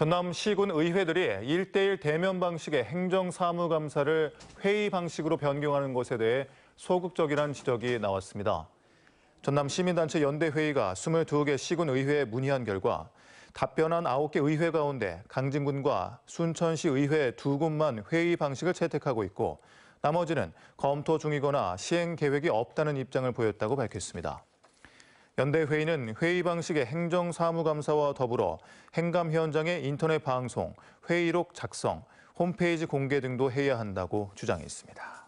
전남 시군 의회들이 일대일 대면 방식의 행정사무감사를 회의 방식으로 변경하는 것에 대해 소극적이라는 지적이 나왔습니다. 전남 시민단체 연대회의가 22개 시군 의회에 문의한 결과 답변한 9개 의회 가운데 강진군과 순천시 의회 두 곳만 회의 방식을 채택하고 있고 나머지는 검토 중이거나 시행 계획이 없다는 입장을 보였다고 밝혔습니다. 연대회의는 회의 방식의 행정사무감사와 더불어 행감 현장의 인터넷 방송, 회의록 작성, 홈페이지 공개 등도 해야 한다고 주장했습니다.